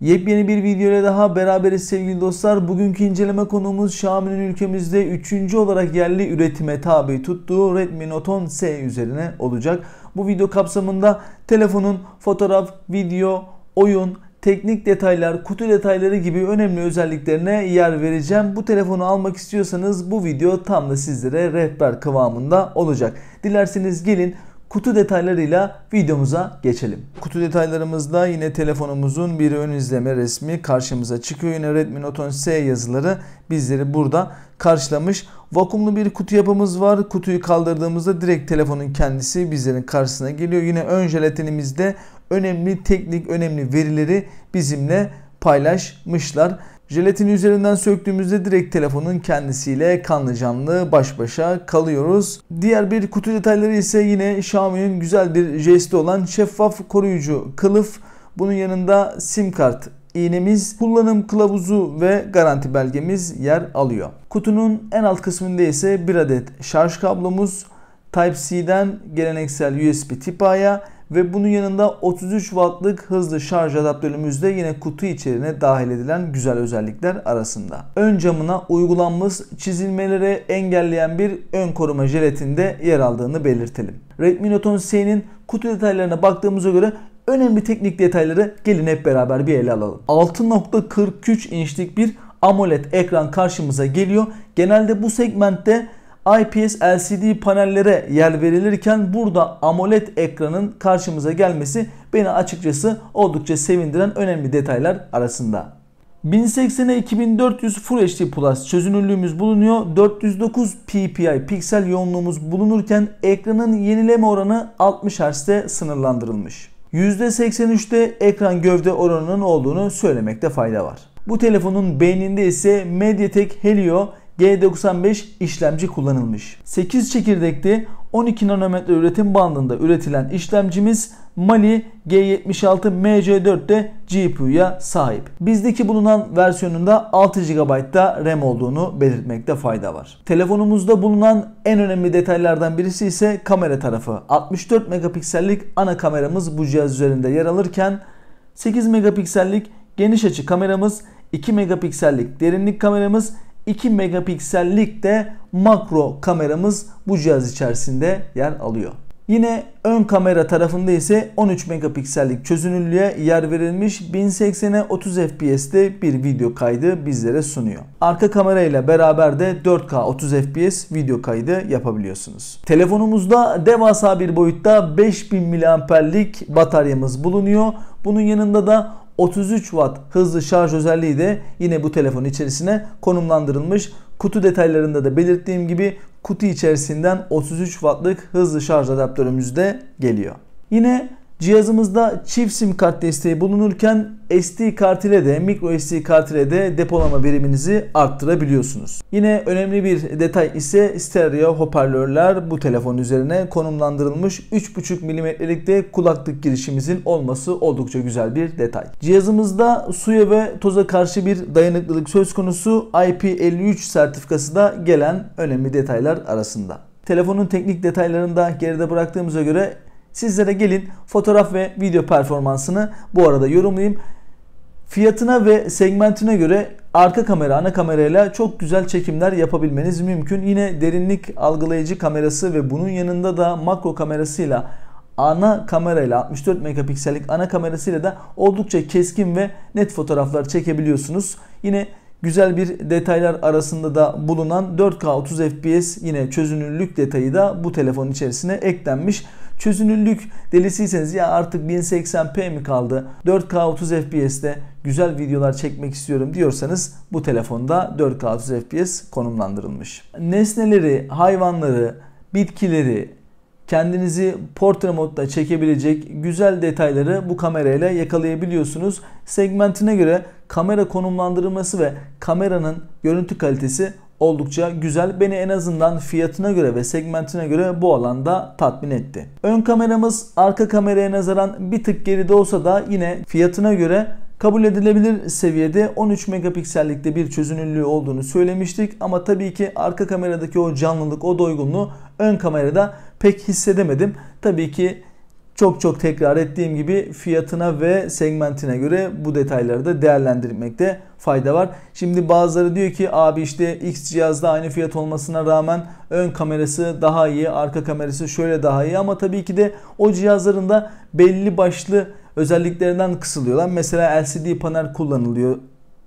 Yepyeni bir video daha beraberiz sevgili dostlar. Bugünkü inceleme konumuz Xiaomi'nin ülkemizde 3. olarak yerli üretime tabi tuttuğu Redmi Note 10 S üzerine olacak. Bu video kapsamında telefonun fotoğraf, video, oyun, teknik detaylar, kutu detayları gibi önemli özelliklerine yer vereceğim. Bu telefonu almak istiyorsanız bu video tam da sizlere rehber kıvamında olacak. Dilerseniz gelin kutu detaylarıyla videomuza geçelim. Kutu detaylarımızda yine telefonumuzun bir ön izleme resmi karşımıza çıkıyor. Yine Redmi Note 10 S yazıları bizleri burada karşılamış. Vakumlu bir kutu yapımız var. Kutuyu kaldırdığımızda direkt telefonun kendisi bizlerin karşısına geliyor. Yine ön jelatinimizde önemli teknik, önemli verileri bizimle paylaşmışlar. Jelatini üzerinden söktüğümüzde direkt telefonun kendisiyle kanlı canlı baş başa kalıyoruz. Diğer bir kutu detayları ise yine Xiaomi'nin güzel bir jesti olan şeffaf koruyucu kılıf. Bunun yanında sim kart iğnemiz, kullanım kılavuzu ve garanti belgemiz yer alıyor. Kutunun en alt kısmında ise bir adet şarj kablomuz, Type-C'den geleneksel USB Tip-A'ya ve bunun yanında 33 wattlık hızlı şarj adaptörümüz de yine kutu içeriğine dahil edilen güzel özellikler arasında. Ön camına uygulanmış çizilmeleri engelleyen bir ön koruma jelatinde yer aldığını belirtelim. Redmi Note 10 C'nin kutu detaylarına baktığımıza göre önemli teknik detayları gelin hep beraber bir ele alalım. 6.43 inçlik bir AMOLED ekran karşımıza geliyor. Genelde bu segmentte IPS LCD panellere yer verilirken burada AMOLED ekranın karşımıza gelmesi beni açıkçası oldukça sevindiren önemli detaylar arasında. 1080'e 2400 Full HD Plus çözünürlüğümüz bulunuyor. 409 ppi piksel yoğunluğumuz bulunurken ekranın yenileme oranı 60 Hz'de sınırlandırılmış. %83'te ekran gövde oranının olduğunu söylemekte fayda var. Bu telefonun beyninde ise MediaTek Helio G95 işlemci kullanılmış. 8 çekirdekli 12 nanometre üretim bandında üretilen işlemcimiz Mali G76 mc 4 de GPU'ya sahip. Bizdeki bulunan versiyonunda 6 GB'da RAM olduğunu belirtmekte fayda var. Telefonumuzda bulunan en önemli detaylardan birisi ise kamera tarafı. 64 megapiksellik ana kameramız bu cihaz üzerinde yer alırken 8 megapiksellik geniş açı kameramız, 2 megapiksellik derinlik kameramız 2 megapiksellik de makro kameramız bu cihaz içerisinde yer alıyor. Yine ön kamera tarafında ise 13 megapiksellik çözünürlüğe yer verilmiş 1080'e 30 FPS'te bir video kaydı bizlere sunuyor. Arka kamera ile beraber de 4K 30 FPS video kaydı yapabiliyorsunuz. Telefonumuzda devasa bir boyutta 5000 mAh'lik bataryamız bulunuyor. Bunun yanında da 33 Watt hızlı şarj özelliği de yine bu telefon içerisine konumlandırılmış. Kutu detaylarında da belirttiğim gibi kutu içerisinden 33 Watt'lık hızlı şarj adaptörümüz de geliyor. Yine Cihazımızda çift sim kart desteği bulunurken SD kart ile de micro SD kart ile de depolama veriminizi arttırabiliyorsunuz. Yine önemli bir detay ise stereo hoparlörler bu telefon üzerine konumlandırılmış 3.5 mm'lik de kulaklık girişimizin olması oldukça güzel bir detay. Cihazımızda suya ve toza karşı bir dayanıklılık söz konusu IP53 sertifikası da gelen önemli detaylar arasında. Telefonun teknik detaylarını da geride bıraktığımıza göre Sizlere gelin fotoğraf ve video performansını bu arada yorumlayayım. Fiyatına ve segmentine göre arka kamera ana kamerayla çok güzel çekimler yapabilmeniz mümkün. Yine derinlik algılayıcı kamerası ve bunun yanında da makro kamerasıyla ana kamerayla 64 megapiksellik ana kamerasıyla da oldukça keskin ve net fotoğraflar çekebiliyorsunuz. Yine güzel bir detaylar arasında da bulunan 4K 30 FPS yine çözünürlük detayı da bu telefon içerisine eklenmiş. Çözünürlük delisiyseniz ya artık 1080p mi kaldı? 4K 30 FPS'te güzel videolar çekmek istiyorum diyorsanız bu telefonda 4K 30 FPS konumlandırılmış. Nesneleri, hayvanları, bitkileri, kendinizi portre modda çekebilecek güzel detayları bu kamerayla yakalayabiliyorsunuz. Segmentine göre kamera konumlandırılması ve kameranın görüntü kalitesi oldukça güzel. Beni en azından fiyatına göre ve segmentine göre bu alanda tatmin etti. Ön kameramız arka kameraya nazaran bir tık geride olsa da yine fiyatına göre kabul edilebilir seviyede 13 megapiksellikte bir çözünürlüğü olduğunu söylemiştik ama tabii ki arka kameradaki o canlılık, o doygunluğu ön kamerada pek hissedemedim. Tabii ki çok çok tekrar ettiğim gibi fiyatına ve segmentine göre bu detayları da değerlendirmekte fayda var. Şimdi bazıları diyor ki abi işte X cihazda aynı fiyat olmasına rağmen ön kamerası daha iyi, arka kamerası şöyle daha iyi ama tabii ki de o cihazların da belli başlı özelliklerinden kısılıyorlar. Mesela LCD panel kullanılıyor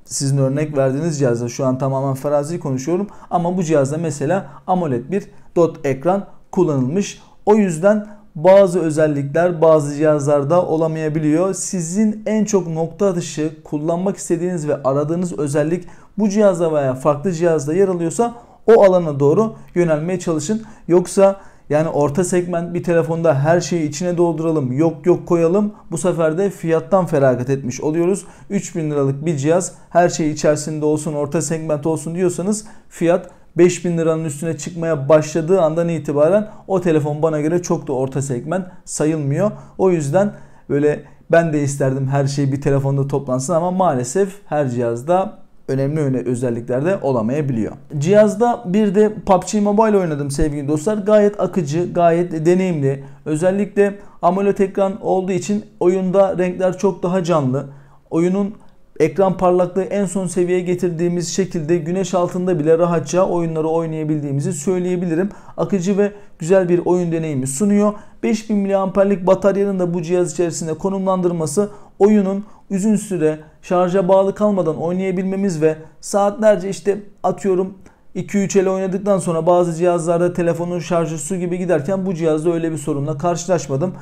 sizin örnek verdiğiniz cihazda şu an tamamen farazi konuşuyorum ama bu cihazda mesela AMOLED bir dot ekran kullanılmış. O yüzden bazı özellikler bazı cihazlarda olamayabiliyor. Sizin en çok nokta atışı kullanmak istediğiniz ve aradığınız özellik bu cihazda veya farklı cihazda yer alıyorsa o alana doğru yönelmeye çalışın. Yoksa yani orta segment bir telefonda her şeyi içine dolduralım, yok yok koyalım. Bu sefer de fiyattan feragat etmiş oluyoruz. 3000 liralık bir cihaz her şey içerisinde olsun, orta segment olsun diyorsanız fiyat 5000 liranın üstüne çıkmaya başladığı andan itibaren o telefon bana göre çok da orta segment sayılmıyor. O yüzden böyle ben de isterdim her şey bir telefonda toplansın ama maalesef her cihazda önemli öne özelliklerde olamayabiliyor. Cihazda bir de PUBG Mobile oynadım sevgili dostlar. Gayet akıcı, gayet deneyimli. Özellikle AMOLED ekran olduğu için oyunda renkler çok daha canlı. Oyunun Ekran parlaklığı en son seviyeye getirdiğimiz şekilde güneş altında bile rahatça oyunları oynayabildiğimizi söyleyebilirim. Akıcı ve güzel bir oyun deneyimi sunuyor. 5000 mAh'lik bataryanın da bu cihaz içerisinde konumlandırması oyunun uzun süre şarja bağlı kalmadan oynayabilmemiz ve saatlerce işte atıyorum 2-3 ele oynadıktan sonra bazı cihazlarda telefonun şarjı su gibi giderken bu cihazda öyle bir sorunla karşılaşmadım.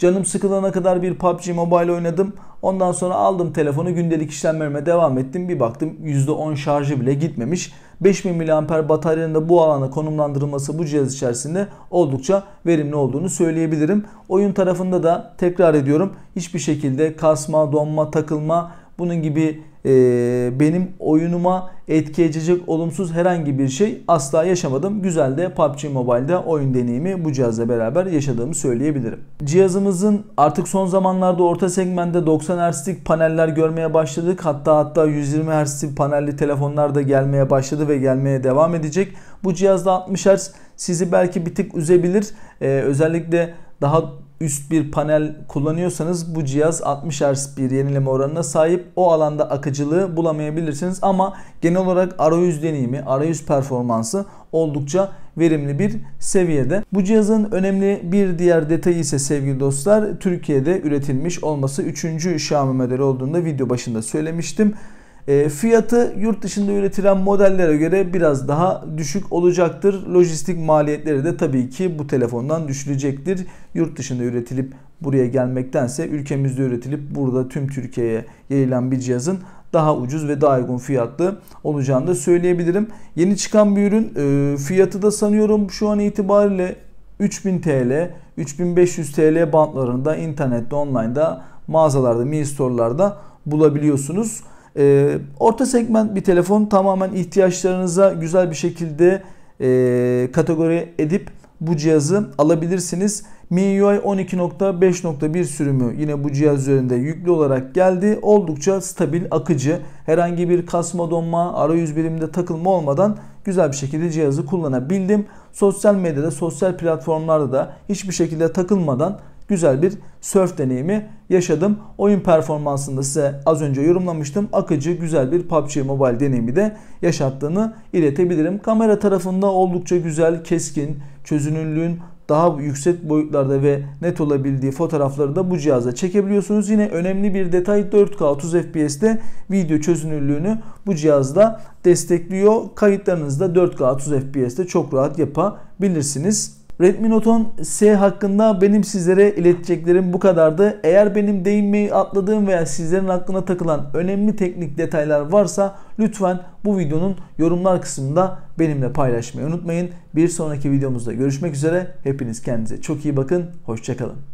Canım sıkılana kadar bir PUBG Mobile oynadım. Ondan sonra aldım telefonu gündelik işlemlerime devam ettim. Bir baktım %10 şarjı bile gitmemiş. 5000 mAh bataryanın da bu alana konumlandırılması bu cihaz içerisinde oldukça verimli olduğunu söyleyebilirim. Oyun tarafında da tekrar ediyorum hiçbir şekilde kasma, donma, takılma bunun gibi e, benim oyunuma etki edecek olumsuz herhangi bir şey asla yaşamadım. Güzel de PUBG Mobile'da oyun deneyimi bu cihazla beraber yaşadığımı söyleyebilirim. Cihazımızın artık son zamanlarda orta segmentte 90 Hz'lik paneller görmeye başladık. Hatta hatta 120 Hz'lik panelli telefonlar da gelmeye başladı ve gelmeye devam edecek. Bu cihazda 60 Hz sizi belki bir tık üzebilir. Ee, özellikle daha üst bir panel kullanıyorsanız bu cihaz 60 Hz bir yenileme oranına sahip. O alanda akıcılığı bulamayabilirsiniz ama genel olarak arayüz deneyimi, arayüz performansı oldukça verimli bir seviyede. Bu cihazın önemli bir diğer detayı ise sevgili dostlar Türkiye'de üretilmiş olması 3. Xiaomi modeli olduğunda video başında söylemiştim. Ee, fiyatı yurt dışında üretilen modellere göre biraz daha düşük olacaktır. Lojistik maliyetleri de tabii ki bu telefondan düşülecektir. Yurt dışında üretilip buraya gelmektense ülkemizde üretilip burada tüm Türkiye'ye yayılan bir cihazın daha ucuz ve daha uygun fiyatlı olacağını da söyleyebilirim. Yeni çıkan bir ürün e, fiyatı da sanıyorum şu an itibariyle 3000 TL, 3500 TL bantlarında internette, online'da, mağazalarda, mini store'larda bulabiliyorsunuz. E, orta segment bir telefon tamamen ihtiyaçlarınıza güzel bir şekilde e, kategori edip bu cihazı alabilirsiniz. MIUI 12.5.1 sürümü yine bu cihaz üzerinde yüklü olarak geldi. Oldukça stabil, akıcı, herhangi bir kasma, donma, arayüz biriminde takılma olmadan güzel bir şekilde cihazı kullanabildim. Sosyal medyada, sosyal platformlarda da hiçbir şekilde takılmadan güzel bir surf deneyimi yaşadım. Oyun performansında size az önce yorumlamıştım. Akıcı güzel bir PUBG Mobile deneyimi de yaşattığını iletebilirim. Kamera tarafında oldukça güzel, keskin, çözünürlüğün daha yüksek boyutlarda ve net olabildiği fotoğrafları da bu cihaza çekebiliyorsunuz. Yine önemli bir detay 4K 30 FPS'te video çözünürlüğünü bu cihazda destekliyor. Kayıtlarınızda 4K 30 FPS'te çok rahat yapabilirsiniz. Redmi Note'un S hakkında benim sizlere ileteceklerim bu kadardı. Eğer benim değinmeyi atladığım veya sizlerin aklına takılan önemli teknik detaylar varsa lütfen bu videonun yorumlar kısmında benimle paylaşmayı unutmayın. Bir sonraki videomuzda görüşmek üzere. Hepiniz kendinize çok iyi bakın. Hoşçakalın.